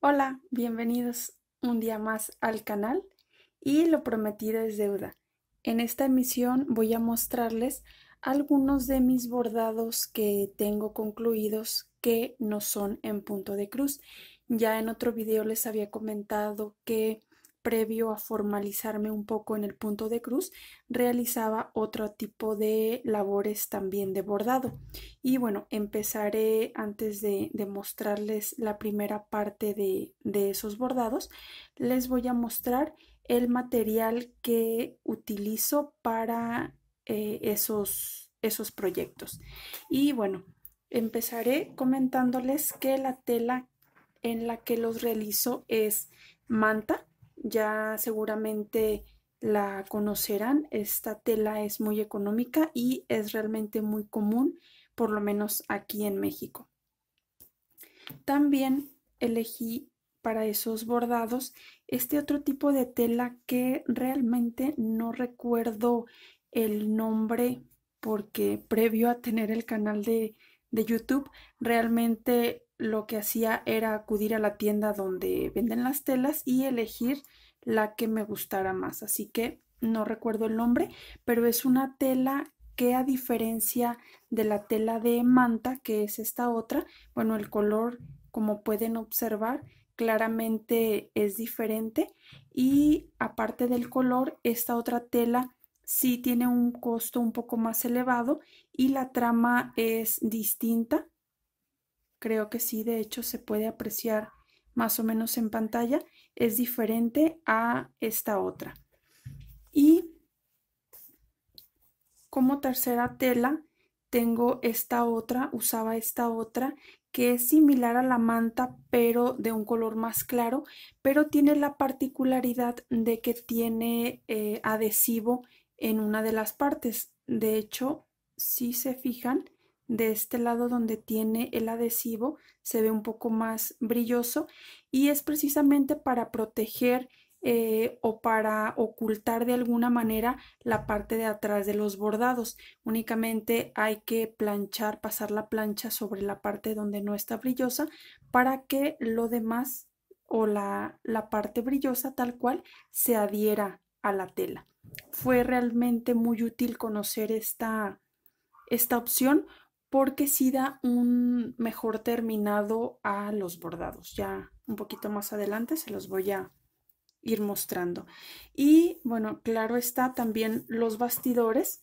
Hola, bienvenidos un día más al canal y lo prometido es deuda. En esta emisión voy a mostrarles algunos de mis bordados que tengo concluidos que no son en punto de cruz. Ya en otro video les había comentado que previo a formalizarme un poco en el punto de cruz, realizaba otro tipo de labores también de bordado. Y bueno, empezaré antes de, mostrarles la primera parte de, esos bordados, les voy a mostrar el material que utilizo para eh, esos, esos proyectos. Y bueno, empezaré comentándoles que la tela en la que los realizo es manta, ya seguramente la conocerán. Esta tela es muy económica y es realmente muy común, por lo menos aquí en México. También elegí para esos bordados este otro tipo de tela que realmente no recuerdo el nombre porque previo a tener el canal de, YouTube realmente lo que hacía era acudir a la tienda donde venden las telas y elegir la que me gustara más. Así que no recuerdo el nombre, pero es una tela que a diferencia de la tela de manta, que es esta otra, bueno, el color, como pueden observar, claramente es diferente y aparte del color, esta otra tela sí tiene un costo un poco más elevado y la trama es distinta creo que sí, de hecho se puede apreciar más o menos en pantalla, es diferente a esta otra. Y como tercera tela tengo esta otra, usaba esta otra que es similar a la manta pero de un color más claro, pero tiene la particularidad de que tiene eh, adhesivo en una de las partes. De hecho, si se fijan, de este lado donde tiene el adhesivo se ve un poco más brilloso y es precisamente para proteger eh, o para ocultar de alguna manera la parte de atrás de los bordados. Únicamente hay que planchar, pasar la plancha sobre la parte donde no está brillosa para que lo demás o la, parte brillosa tal cual se adhiera a la tela. Fue realmente muy útil conocer esta, esta opción porque sí da un mejor terminado a los bordados. Ya un poquito más adelante se los voy a ir mostrando. Y bueno, claro está también los bastidores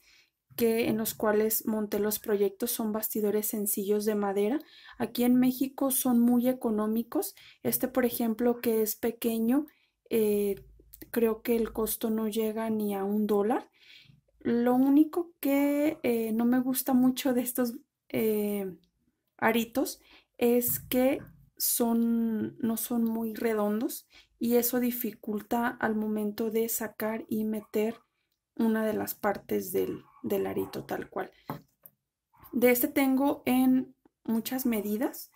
que en los cuales monté los proyectos son bastidores sencillos de madera. Aquí en México son muy económicos. Este, por ejemplo, que es pequeño, eh, creo que el costo no llega ni a un dólar. Lo único que eh, no me gusta mucho de estos eh, aritos es que son, no son muy redondos y eso dificulta al momento de sacar y meter una de las partes del, del arito tal cual. De este tengo en muchas medidas,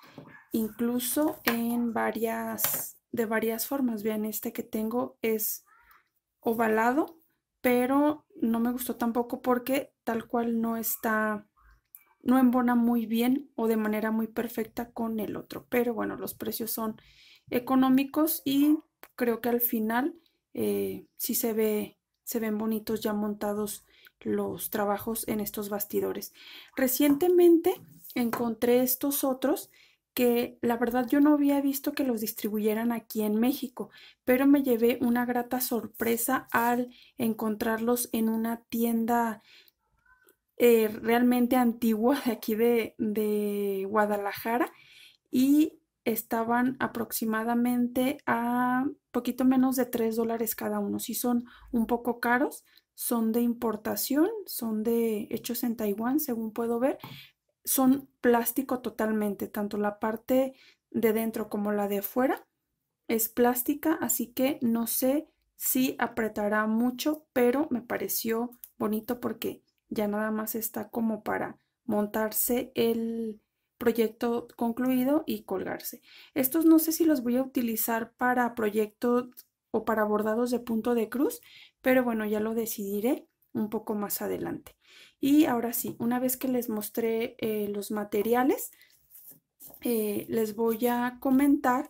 incluso en varias, de varias formas. Vean, este que tengo es ovalado, pero no me gustó tampoco porque tal cual no está no embona muy bien o de manera muy perfecta con el otro. Pero bueno, los precios son económicos y creo que al final eh, sí se, ve, se ven bonitos ya montados los trabajos en estos bastidores. Recientemente encontré estos otros que la verdad yo no había visto que los distribuyeran aquí en México, pero me llevé una grata sorpresa al encontrarlos en una tienda eh, realmente antiguo de aquí de, Guadalajara y estaban aproximadamente a poquito menos de 3 dólares cada uno. Si son un poco caros, son de importación, son de hechos en Taiwán, según puedo ver. Son plástico totalmente, tanto la parte de dentro como la de afuera es plástica, así que no sé si apretará mucho, pero me pareció bonito porque ya nada más está como para montarse el proyecto concluido y colgarse. Estos no sé si los voy a utilizar para proyectos o para bordados de punto de cruz, pero bueno, ya lo decidiré un poco más adelante. Y ahora sí, una vez que les mostré eh, los materiales, eh, les voy a comentar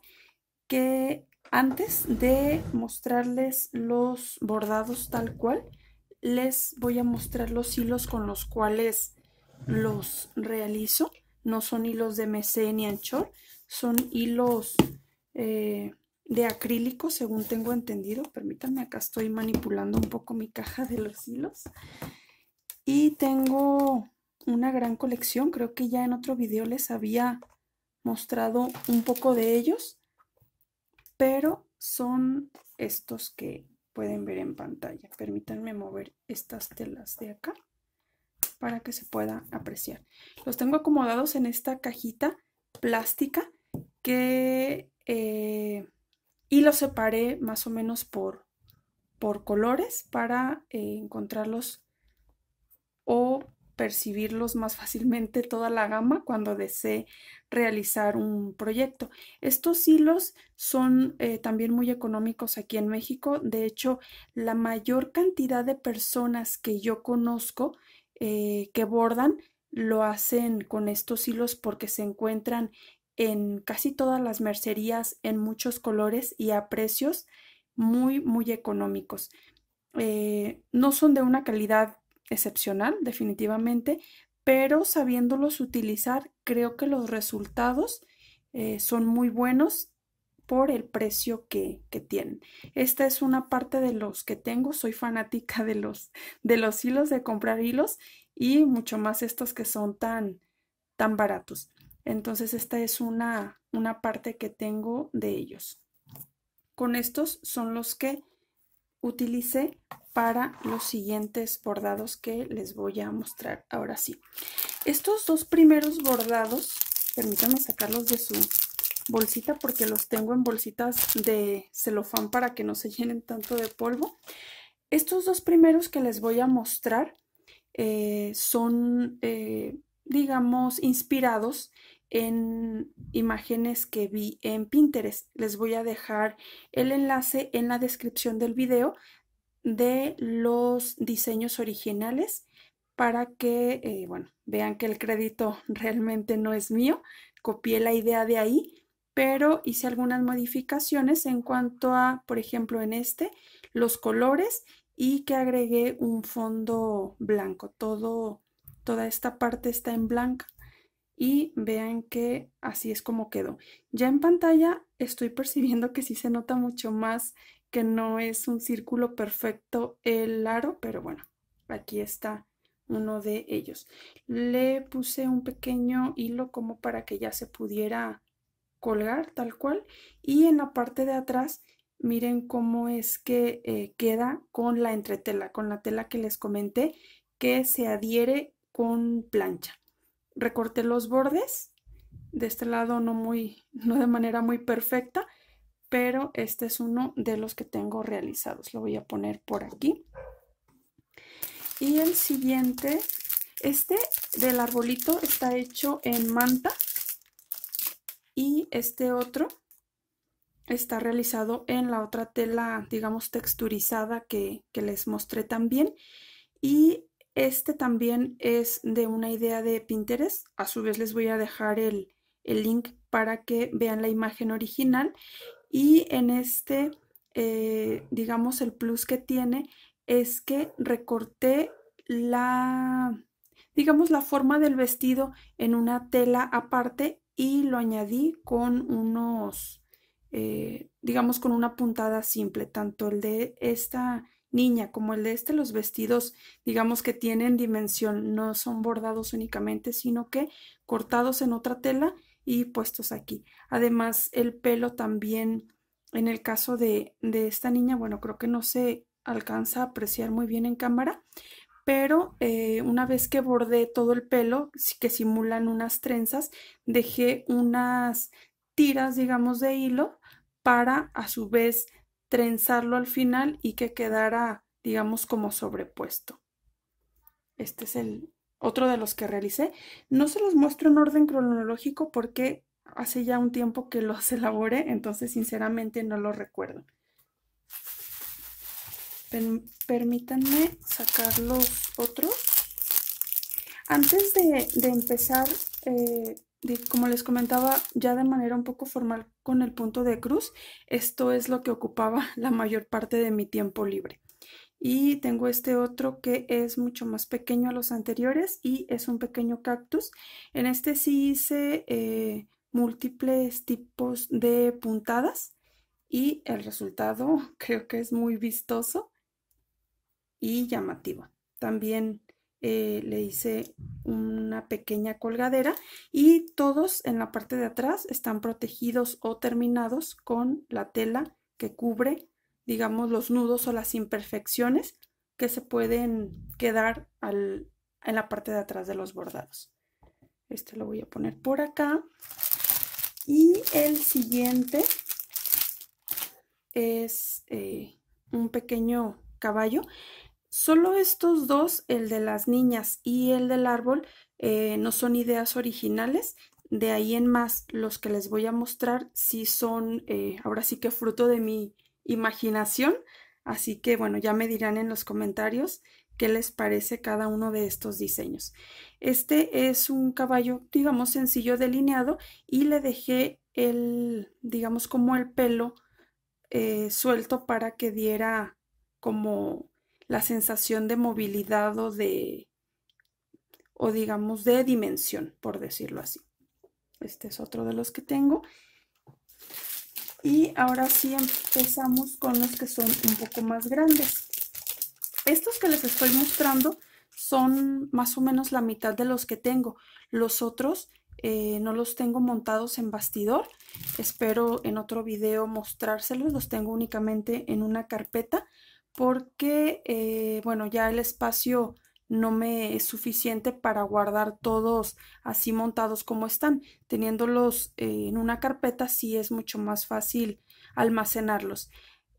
que antes de mostrarles los bordados tal cual, les voy a mostrar los hilos con los cuales los realizo. No son hilos de mesé ni anchor, son hilos eh, de acrílico, según tengo entendido. Permítanme, acá estoy manipulando un poco mi caja de los hilos. Y tengo una gran colección, creo que ya en otro video les había mostrado un poco de ellos, pero son estos que pueden ver en pantalla. Permítanme mover estas telas de acá para que se pueda apreciar. Los tengo acomodados en esta cajita plástica que eh, y los separé más o menos por, por colores para eh, encontrarlos o percibirlos más fácilmente toda la gama cuando desee realizar un proyecto. Estos hilos son eh, también muy económicos aquí en México. De hecho, la mayor cantidad de personas que yo conozco eh, que bordan lo hacen con estos hilos porque se encuentran en casi todas las mercerías en muchos colores y a precios muy, muy económicos. Eh, no son de una calidad excepcional, definitivamente, pero sabiéndolos utilizar, creo que los resultados eh, son muy buenos por el precio que, que, tienen. Esta es una parte de los que tengo. Soy fanática de los, de los hilos, de comprar hilos y mucho más estos que son tan, tan baratos. Entonces esta es una, una parte que tengo de ellos. Con estos son los que utilicé para los siguientes bordados que les voy a mostrar ahora sí. Estos dos primeros bordados, permítanme sacarlos de su bolsita porque los tengo en bolsitas de celofán para que no se llenen tanto de polvo. Estos dos primeros que les voy a mostrar eh, son, eh, digamos, inspirados en imágenes que vi en Pinterest. Les voy a dejar el enlace en la descripción del video de los diseños originales para que, eh, bueno, vean que el crédito realmente no es mío. Copié la idea de ahí, pero hice algunas modificaciones en cuanto a, por ejemplo, en este, los colores y que agregué un fondo blanco. Todo, toda esta parte está en blanco y vean que así es como quedó. Ya en pantalla estoy percibiendo que sí se nota mucho más que no es un círculo perfecto el aro, pero bueno, aquí está uno de ellos. Le puse un pequeño hilo como para que ya se pudiera colgar tal cual y en la parte de atrás miren cómo es que eh, queda con la entretela, con la tela que les comenté que se adhiere con plancha recorté los bordes. De este lado no muy, no de manera muy perfecta, pero este es uno de los que tengo realizados. Lo voy a poner por aquí. Y el siguiente, este del arbolito está hecho en manta. Y este otro está realizado en la otra tela, digamos, texturizada que, que les mostré también. Y este también es de una idea de Pinterest. A su vez les voy a dejar el, link para que vean la imagen original. Y en este, eh, digamos, el plus que tiene es que recorté la, digamos, la forma del vestido en una tela aparte y lo añadí con unos, eh, digamos, con una puntada simple, tanto el de esta niña como el de este, los vestidos, digamos que tienen dimensión, no son bordados únicamente, sino que cortados en otra tela y puestos aquí. Además, el pelo también, en el caso de, de esta niña, bueno, creo que no se alcanza a apreciar muy bien en cámara, pero eh, una vez que bordé todo el pelo, que simulan unas trenzas, dejé unas tiras, digamos, de hilo para a su vez trenzarlo al final y que quedara, digamos, como sobrepuesto. Este es el otro de los que realicé. No se los muestro en orden cronológico porque hace ya un tiempo que los elaboré, entonces sinceramente no los recuerdo. permítanme sacar los otros. Antes de, empezar eh, como les comentaba, ya de manera un poco formal con el punto de cruz, esto es lo que ocupaba la mayor parte de mi tiempo libre. Y tengo este otro que es mucho más pequeño a los anteriores y es un pequeño cactus. En este sí hice eh, múltiples tipos de puntadas y el resultado creo que es muy vistoso y llamativo. También eh, le hice una pequeña colgadera y todos en la parte de atrás están protegidos o terminados con la tela que cubre digamos los nudos o las imperfecciones que se pueden quedar en la parte de atrás de los bordados este lo voy a poner por acá y el siguiente es eh, un pequeño caballo Solo estos dos, el de las niñas y el del árbol, eh, no son ideas originales. De ahí en más, los que les voy a mostrar sí son, eh, ahora sí que fruto de mi imaginación. Así que bueno, ya me dirán en los comentarios qué les parece cada uno de estos diseños. Este es un caballo, digamos, sencillo delineado y le dejé el, digamos, como el pelo eh, suelto para que diera como la sensación de movilidad o de, o digamos, de dimensión, por decirlo así. Este es otro de los que tengo. Y ahora sí empezamos con los que son un poco más grandes. Estos que les estoy mostrando son más o menos la mitad de los que tengo. Los otros eh, no los tengo montados en bastidor. Espero en otro video mostrárselos. Los tengo únicamente en una carpeta porque, eh, bueno, ya el espacio no me es suficiente para guardar todos así montados como están. Teniéndolos eh, en una carpeta sí es mucho más fácil almacenarlos.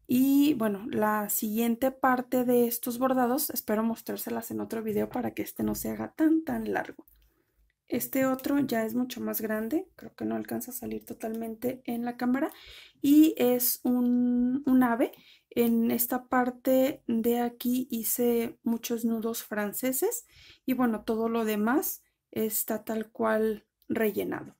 Y bueno, la siguiente parte de estos bordados, espero mostrárselas en otro video para que este no se haga tan tan largo. Este otro ya es mucho más grande, creo que no alcanza a salir totalmente en la cámara. Y es un, ave. En esta parte de aquí hice muchos nudos franceses y bueno, todo lo demás está tal cual rellenado.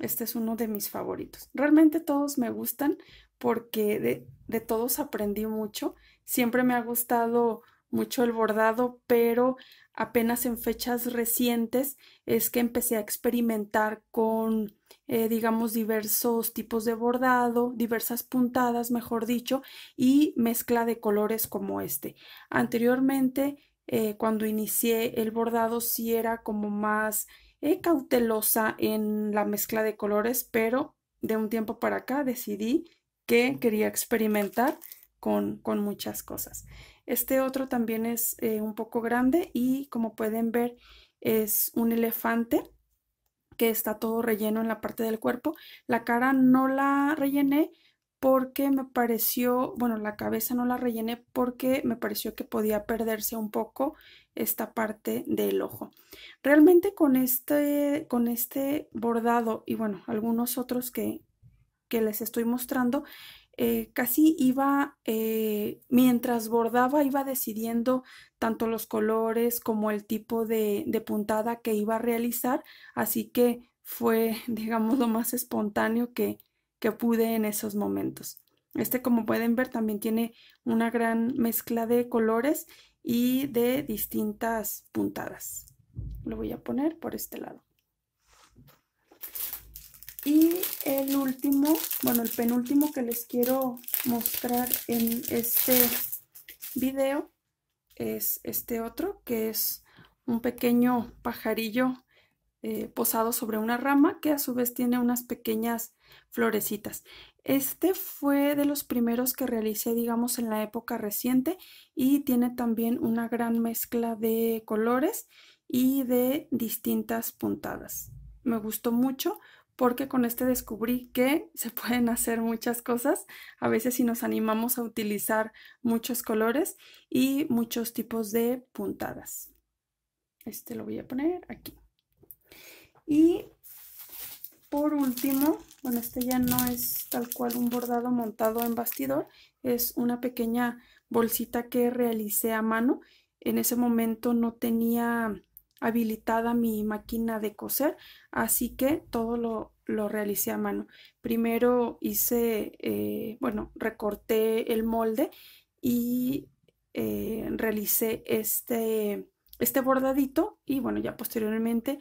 Este es uno de mis favoritos. Realmente todos me gustan porque de, de, todos aprendí mucho. Siempre me ha gustado mucho el bordado, pero apenas en fechas recientes es que empecé a experimentar con, eh, digamos, diversos tipos de bordado, diversas puntadas, mejor dicho, y mezcla de colores como este. Anteriormente, eh, cuando inicié el bordado, sí era como más eh, cautelosa en la mezcla de colores, pero de un tiempo para acá decidí que quería experimentar con, con muchas cosas. Este otro también es eh, un poco grande y como pueden ver es un elefante que está todo relleno en la parte del cuerpo. La cara no la rellené porque me pareció, bueno, la cabeza no la rellené porque me pareció que podía perderse un poco esta parte del ojo. Realmente con este, con este bordado y bueno, algunos otros que, que les estoy mostrando, eh, casi iba, eh, mientras bordaba, iba decidiendo tanto los colores como el tipo de, puntada que iba a realizar, así que fue, digamos, lo más espontáneo que pude en esos momentos. Este, como pueden ver, también tiene una gran mezcla de colores y de distintas puntadas. Lo voy a poner por este lado. Y el último, bueno, el penúltimo que les quiero mostrar en este video es este otro, que es un pequeño pajarillo eh, posado sobre una rama que a su vez tiene unas pequeñas florecitas. Este fue de los primeros que realicé, digamos, en la época reciente y tiene también una gran mezcla de colores y de distintas puntadas. Me gustó mucho porque con este descubrí que se pueden hacer muchas cosas, a veces si nos animamos a utilizar muchos colores y muchos tipos de puntadas. Este lo voy a poner aquí. Y por último, bueno, este ya no es tal cual un bordado montado en bastidor, es una pequeña bolsita que realicé a mano. En ese momento no tenía habilitada mi máquina de coser, así que todo lo lo realicé a mano. Primero hice, eh, bueno, recorté el molde y eh, realicé este, este bordadito y bueno, ya posteriormente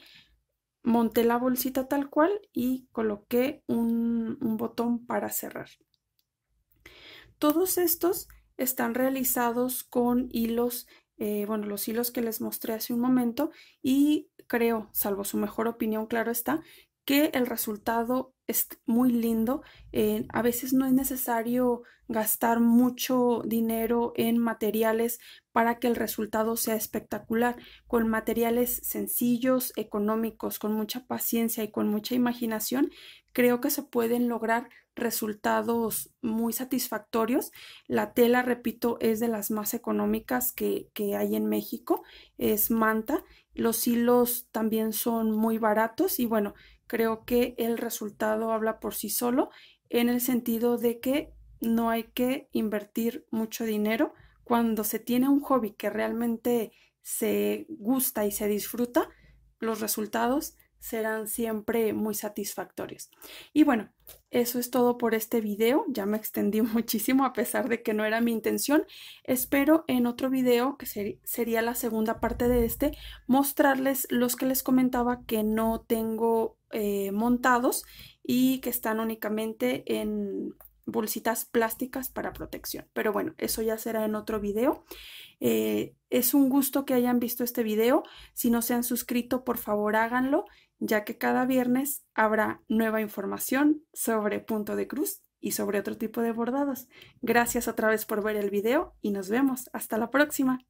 monté la bolsita tal cual y coloqué un, botón para cerrar. Todos estos están realizados con hilos, eh, bueno, los hilos que les mostré hace un momento y creo, salvo su mejor opinión, claro está, el resultado es muy lindo. Eh, a veces no es necesario gastar mucho dinero en materiales para que el resultado sea espectacular. Con materiales sencillos, económicos, con mucha paciencia y con mucha imaginación, creo que se pueden lograr resultados muy satisfactorios. La tela, repito, es de las más económicas que, que, hay en México, es manta. Los hilos también son muy baratos y bueno, creo que el resultado habla por sí solo en el sentido de que no hay que invertir mucho dinero. Cuando se tiene un hobby que realmente se gusta y se disfruta, los resultados serán siempre muy satisfactorios. Y bueno, eso es todo por este video, ya me extendí muchísimo a pesar de que no era mi intención. Espero en otro video, que sería la segunda parte de este, mostrarles los que les comentaba que no tengo eh, montados y que están únicamente en bolsitas plásticas para protección. Pero bueno, eso ya será en otro video. Eh, es un gusto que hayan visto este video. Si no se han suscrito, por favor háganlo ya que cada viernes habrá nueva información sobre punto de cruz y sobre otro tipo de bordados. Gracias otra vez por ver el video y nos vemos. Hasta la próxima.